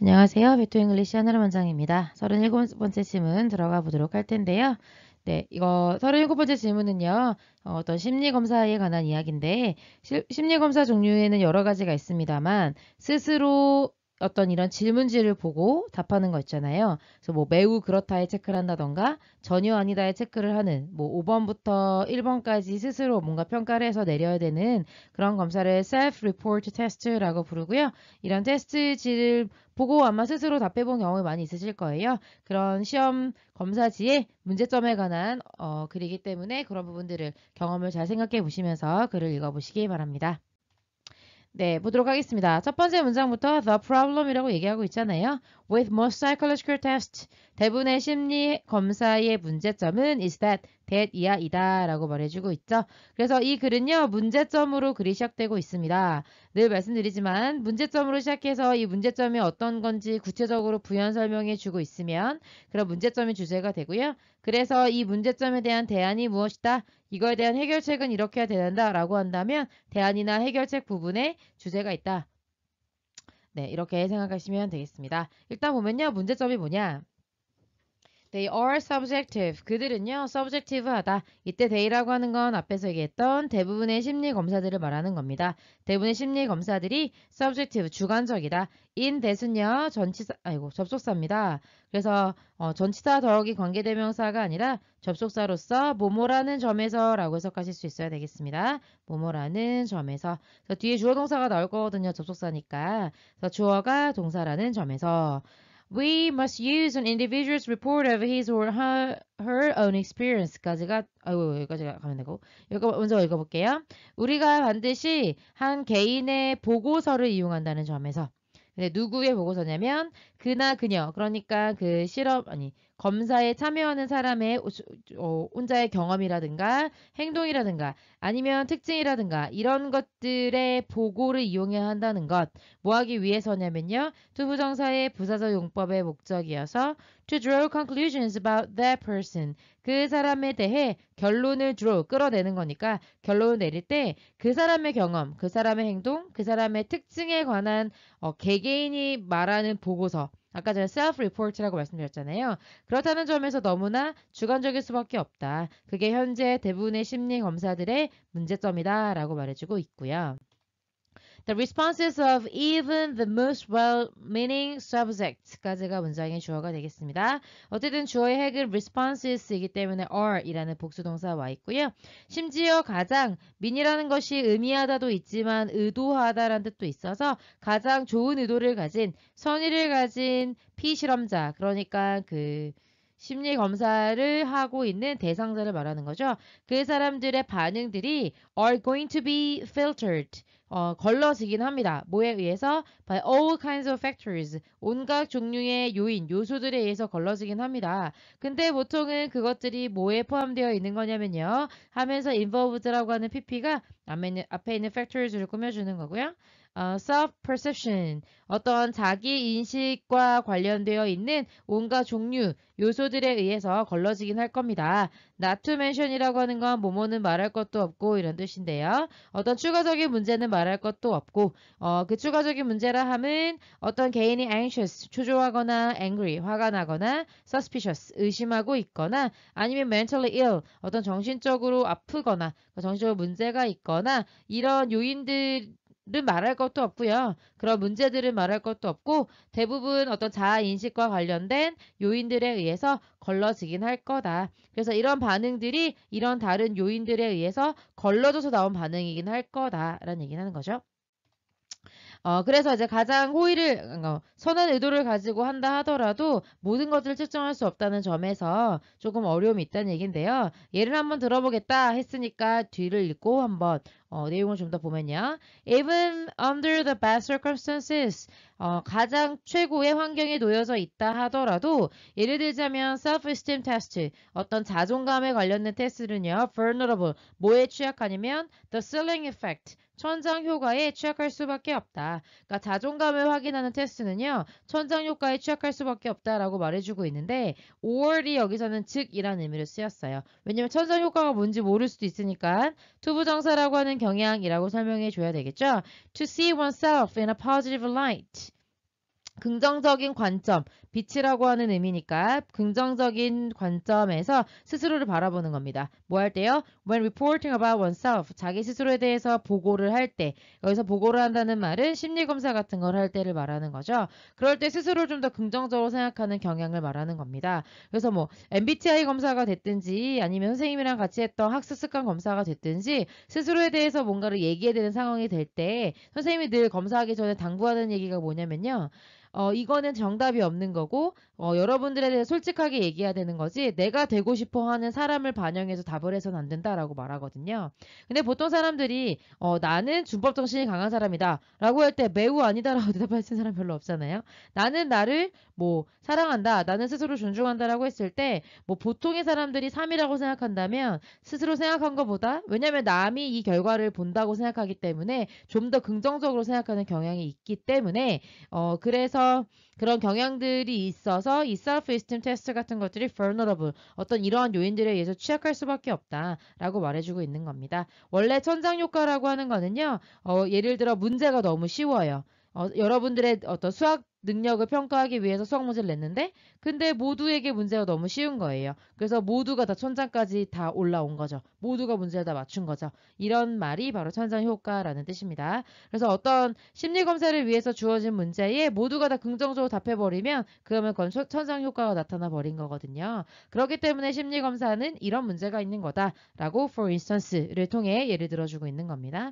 안녕하세요. 베토 잉글리시 하나라 원장입니다. 37번째 질문 들어가 보도록 할 텐데요. 네, 이거 37번째 질문은요. 어, 어떤 심리검사에 관한 이야기인데 심리검사 종류에는 여러 가지가 있습니다만 스스로 어떤 이런 질문지를 보고 답하는 거 있잖아요. 그래서 뭐 매우 그렇다에 체크를 한다던가 전혀 아니다에 체크를 하는 뭐 5번부터 1번까지 스스로 뭔가 평가를 해서 내려야 되는 그런 검사를 self-report test라고 부르고요. 이런 테스트지를 보고 아마 스스로 답해본 경우가 많이 있으실 거예요. 그런 시험 검사지의 문제점에 관한 어, 글이기 때문에 그런 부분들을 경험을 잘 생각해 보시면서 글을 읽어보시기 바랍니다. 네, 보도록 하겠습니다. 첫 번째 문장부터 the problem이라고 얘기하고 있잖아요. With most psychological tests, 대부분의 심리 검사의 문제점은 is that, that 이하이다 라고 말해주고 있죠. 그래서 이 글은요. 문제점으로 글이 시작되고 있습니다. 늘 말씀드리지만 문제점으로 시작해서 이 문제점이 어떤 건지 구체적으로 부연 설명해주고 있으면 그런 문제점이 주제가 되고요. 그래서 이 문제점에 대한 대안이 무엇이다? 이거에 대한 해결책은 이렇게 해야 된다 라고 한다면 대안이나 해결책 부분에 주제가 있다. 네, 이렇게 생각하시면 되겠습니다. 일단 보면요. 문제점이 뭐냐? They are subjective. 그들은요, subjective하다. 이때 they라고 하는 건 앞에서 얘기했던 대부분의 심리 검사들을 말하는 겁니다. 대부분의 심리 검사들이 subjective, 주관적이다. in 대순요 전치사, 아이고 접속사입니다. 그래서 어, 전치사 더하기 관계대명사가 아니라 접속사로서 모모라는 점에서라고 해석하실 수 있어야 되겠습니다. 모모라는 점에서 뒤에 주어 동사가 나올 거거든요. 접속사니까 그래서 주어가 동사라는 점에서 We must use an individual's report of his or her, her own experience까지가 아이고 여기까지가 가면 되고 여기 먼저 읽어볼게요. 우리가 반드시 한 개인의 보고서를 이용한다는 점에서 근데 누구의 보고서냐면 그나 그녀 그러니까 그 실험 아니 검사에 참여하는 사람의 어, 혼자의 경험이라든가 행동이라든가 아니면 특징이라든가 이런 것들의 보고를 이용해야 한다는 것. 뭐 하기 위해서냐면요. 투부정사의 부사적 용법의 목적이어서 to draw conclusions about that person. 그 사람에 대해 결론을 draw, 끌어내는 거니까 결론을 내릴 때 그 사람의 경험, 그 사람의 행동, 그 사람의 특징에 관한 어, 개개인이 말하는 보고서 아까 전에 self report라고 말씀드렸잖아요. 그렇다는 점에서 너무나 주관적일 수밖에 없다. 그게 현재 대부분의 심리 검사들의 문제점이다라고 말해주고 있고요. The responses of even the most well-meaning subject까지가 s 문장의 주어가 되겠습니다. 어쨌든 주어의 핵은 responses이기 때문에 are이라는 복수동사 와 있고요. 심지어 가장 민이라는 것이 의미하다도 있지만 의도하다라는 뜻도 있어서 가장 좋은 의도를 가진 선의를 가진 피실험자 그러니까 그 심리 검사를 하고 있는 대상자를 말하는 거죠. 그 사람들의 반응들이 are going to be filtered. 어, 걸러지긴 합니다. 뭐에 의해서? by all kinds of factors. 온갖 종류의 요인, 요소들에 의해서 걸러지긴 합니다. 근데 보통은 그것들이 뭐에 포함되어 있는 거냐면요. 하면서 involved라고 하는 pp가 앞에 있는, 앞에 있는 factors를 꾸며주는 거고요. 어, self-perception, 어떤 자기 인식과 관련되어 있는 온갖 종류, 요소들에 의해서 걸러지긴 할 겁니다. not to mention이라고 하는 건 뭐뭐는 말할 것도 없고 이런 뜻인데요. 어떤 추가적인 문제는 말할 것도 없고 어, 그 추가적인 문제라 함은 어떤 개인이 anxious, 초조하거나 angry, 화가 나거나 suspicious, 의심하고 있거나 아니면 mentally ill, 어떤 정신적으로 아프거나 정신적으로 문제가 있거나 이런 요인들 를 말할 것도 없고요. 그런 문제들을 말할 것도 없고 대부분 어떤 자아인식과 관련된 요인들에 의해서 걸러지긴 할 거다. 그래서 이런 반응들이 이런 다른 요인들에 의해서 걸러져서 나온 반응이긴 할 거다라는 얘기를 하는 거죠. 어, 그래서 이제 가장 호의를, 어, 선한 의도를 가지고 한다 하더라도 모든 것을 측정할 수 없다는 점에서 조금 어려움이 있다는 얘긴데요 예를 한번 들어보겠다 했으니까 뒤를 읽고 한번 어, 내용을 좀 더 보면요. Even under the best circumstances, 어, 가장 최고의 환경에 놓여져 있다 하더라도 예를 들자면 self-esteem test, 어떤 자존감에 관련된 테스트는요. vulnerable, 뭐에 취약하냐면 the ceiling effect, 천장 효과에 취약할 수밖에 없다. 그러니까 자존감을 확인하는 테스트는요. 천장 효과에 취약할 수밖에 없다라고 말해주고 있는데 or이 여기서는 즉이라는 의미로 쓰였어요. 왜냐면 천장 효과가 뭔지 모를 수도 있으니까 투부정사라고 하는 경향이라고 설명해 줘야 되겠죠? To see oneself in a positive light. 긍정적인 관점, 빛이라고 하는 의미니까 긍정적인 관점에서 스스로를 바라보는 겁니다. 뭐 할 때요? When reporting about oneself, 자기 스스로에 대해서 보고를 할 때, 여기서 보고를 한다는 말은 심리검사 같은 걸 할 때를 말하는 거죠. 그럴 때 스스로를 좀 더 긍정적으로 생각하는 경향을 말하는 겁니다. 그래서 뭐 MBTI 검사가 됐든지 아니면 선생님이랑 같이 했던 학습습관 검사가 됐든지 스스로에 대해서 뭔가를 얘기해야 되는 상황이 될 때 선생님이 늘 검사하기 전에 당부하는 얘기가 뭐냐면요. 어 이거는 정답이 없는 거고 어, 여러분들에 대해 솔직하게 얘기해야 되는 거지 내가 되고 싶어 하는 사람을 반영해서 답을 해서는 안 된다라고 말하거든요. 근데 보통 사람들이 어, 나는 준법 정신이 강한 사람이다 라고 할 때 매우 아니다라고 대답할 수 있는 사람 별로 없잖아요. 나는 나를 뭐 사랑한다 나는 스스로 존중한다라고 했을 때 뭐 보통의 사람들이 3이라고 생각한다면 스스로 생각한 것보다 왜냐면 남이 이 결과를 본다고 생각하기 때문에 좀 더 긍정적으로 생각하는 경향이 있기 때문에 어, 그래서 그런 경향들이 있어서 따라서 이 self esteem 테스트 같은 것들이 vulnerable 어떤 이러한 요인들에 의해서 취약할 수밖에 없다라고 말해주고 있는 겁니다. 원래 천장 효과라고 하는 거는요. 어, 예를 들어 문제가 너무 쉬워요. 어, 여러분들의 어떤 수학 능력을 평가하기 위해서 수학 문제를 냈는데 근데 모두에게 문제가 너무 쉬운 거예요. 그래서 모두가 다 천장까지 다 올라온 거죠. 모두가 문제를 다 맞춘 거죠. 이런 말이 바로 천장 효과라는 뜻입니다. 그래서 어떤 심리 검사를 위해서 주어진 문제에 모두가 다 긍정적으로 답해 버리면 그러면 그건 천장 효과가 나타나 버린 거거든요. 그렇기 때문에 심리 검사는 이런 문제가 있는 거다라고 for instance를 통해 예를 들어 주고 있는 겁니다.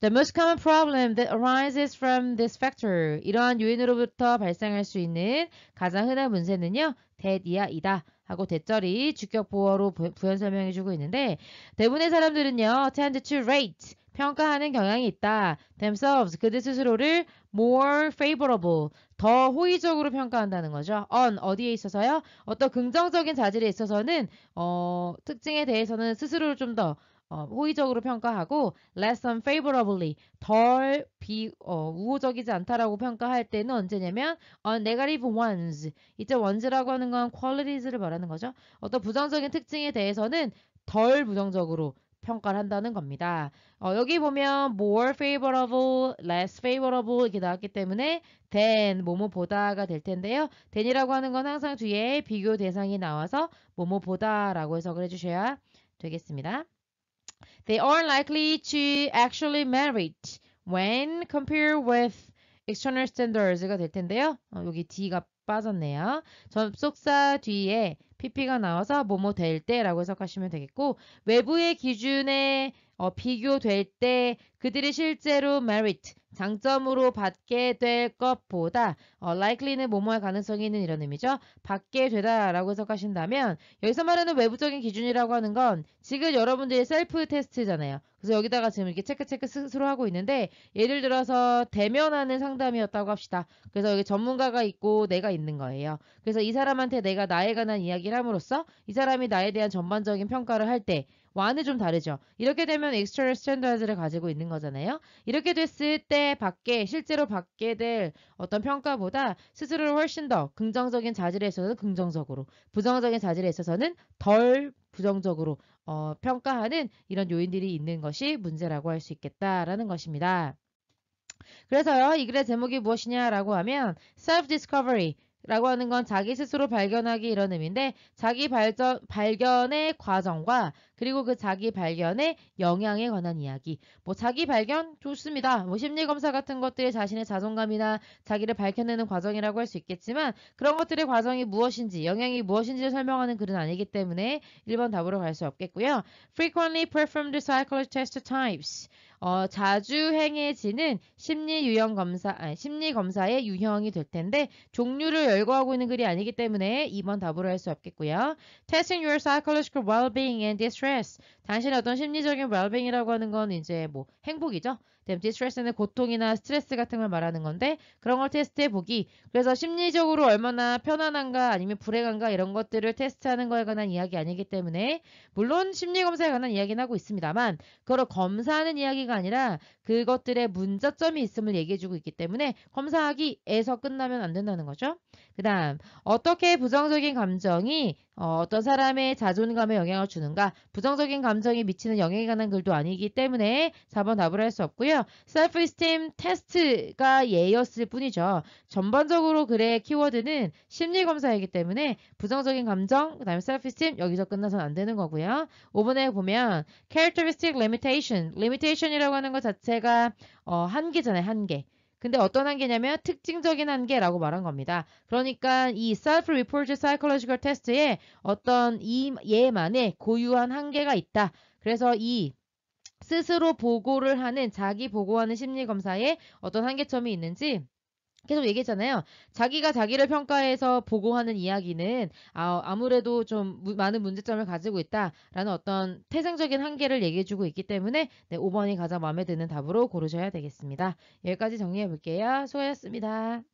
The most common problem that arises from this factor. 이러한 요인으로부터 발생할 수 있는 가장 흔한 문제는요. 대디아 이다. 하고 대절이 주격 보어로 부연 설명해 주고 있는데 대부분의 사람들은요. tend to rate 평가하는 경향이 있다. themselves 그들 스스로를 more favorable 더 호의적으로 평가한다는 거죠. on 어디에 있어서요? 어떤 긍정적인 자질에 있어서는 어, 특징에 대해서는 스스로를 좀더 어, 호의적으로 평가하고 less unfavorably 덜 비, 어, 우호적이지 않다라고 평가할 때는 언제냐면 on 어, negative ones 이제 ones라고 하는 건 qualities를 말하는 거죠. 어떤 부정적인 특징에 대해서는 덜 부정적으로 평가를 한다는 겁니다. 어, 여기 보면 more favorable, less favorable 이렇게 나왔기 때문에 than, 뭐뭐보다가 될 텐데요. than이라고 하는 건 항상 뒤에 비교 대상이 나와서 뭐뭐보다라고 해석을 해주셔야 되겠습니다. They are n likely to actually marry when compared with external standards가 될 텐데요. 어, 여기 D가 빠졌네요. 접속사 뒤에 PP가 나와서 뭐뭐 될 때라고 해석하시면 되겠고 외부의 기준에 어, 비교될 때 그들이 실제로 merit 장점으로 받게 될 것보다 어, likely는 뭐뭐할 가능성이 있는 이런 의미죠. 받게 되다라고 해석하신다면 여기서 말하는 외부적인 기준이라고 하는 건 지금 여러분들이 셀프 테스트잖아요. 그래서 여기다가 지금 이렇게 체크체크 스스로 하고 있는데 예를 들어서 대면하는 상담이었다고 합시다. 그래서 여기 전문가가 있고 내가 있는 거예요. 그래서 이 사람한테 내가 나에 관한 이야기를 함으로써 이 사람이 나에 대한 전반적인 평가를 할 때 와는 좀 다르죠. 이렇게 되면 엑스트라 스탠다드를 가지고 있는 거잖아요. 이렇게 됐을 때 실제 받게 실제로 받게 될 어떤 평가보다 스스로를 훨씬 더 긍정적인 자질에 있어서 긍정적으로 부정적인 자질에 있어서는 덜 부정적으로 어, 평가하는 이런 요인들이 있는 것이 문제라고 할 수 있겠다라는 것입니다. 그래서요. 이 글의 제목이 무엇이냐라고 하면 self-discovery 라고 하는 건 자기 스스로 발견하기 이런 의미인데 자기 발전, 발견의 과정과 그리고 그 자기 발견의 영향에 관한 이야기 뭐 자기 발견 좋습니다 뭐 심리검사 같은 것들이 자신의 자존감이나 자기를 밝혀내는 과정이라고 할 수 있겠지만 그런 것들의 과정이 무엇인지 영향이 무엇인지를 설명하는 글은 아니기 때문에 1번 답으로 갈 수 없겠고요 frequently performed psychological test types 어, 자주 행해지는 심리 유형 검사, 아니, 심리 검사의 유형이 될 텐데 종류를 열거하고 있는 글이 아니기 때문에 2번 답으로 할수 없겠고요. Testing your psychological well-being and distress. 당신의 어떤 심리적인 웰빙이라고 하는 건 이제 뭐 행복이죠. 디스트레스는 고통이나 스트레스 같은 걸 말하는 건데 그런 걸 테스트해 보기. 그래서 심리적으로 얼마나 편안한가 아니면 불행한가 이런 것들을 테스트하는 거에 관한 이야기 아니기 때문에 물론 심리 검사에 관한 이야기는 하고 있습니다만 그걸 검사하는 이야기가 아니라 그것들의 문제점이 있음을 얘기해주고 있기 때문에 검사하기에서 끝나면 안 된다는 거죠. 그 다음 어떻게 부정적인 감정이 어, 어떤 사람의 자존감에 영향을 주는가 부정적인 감정이 미치는 영향에 관한 글도 아니기 때문에 4번 답을 할 수 없고요. s e e l f 셀프 이스템 테스트가 예였을 뿐이죠. 전반적으로 글의 키워드는 심리검사이기 때문에 부정적인 감정, 그 다음에 s e e l f s t 이스템 여기서 끝나서는 안 되는 거고요. 5번에 보면 characteristic limitation, limitation이라고 하는 것 자체 자체가 어, 한계잖아요. 한계. 근데 어떤 한계냐면 특징적인 한계라고 말한 겁니다. 그러니까 이 self-reported psychological test에 어떤 이예만의 고유한 한계가 있다. 그래서 이 스스로 보고를 하는 자기 보고하는 심리 검사에 어떤 한계점이 있는지 계속 얘기했잖아요. 자기가 자기를 평가해서 보고하는 이야기는 아, 무래도좀 많은 문제점을 가지고 있다라는 어떤 태생적인 한계를 얘기해주고 있기 때문에 네, 5번이 가장 마음에 드는 답으로 고르셔야 되겠습니다. 여기까지 정리해볼게요. 수고하셨습니다.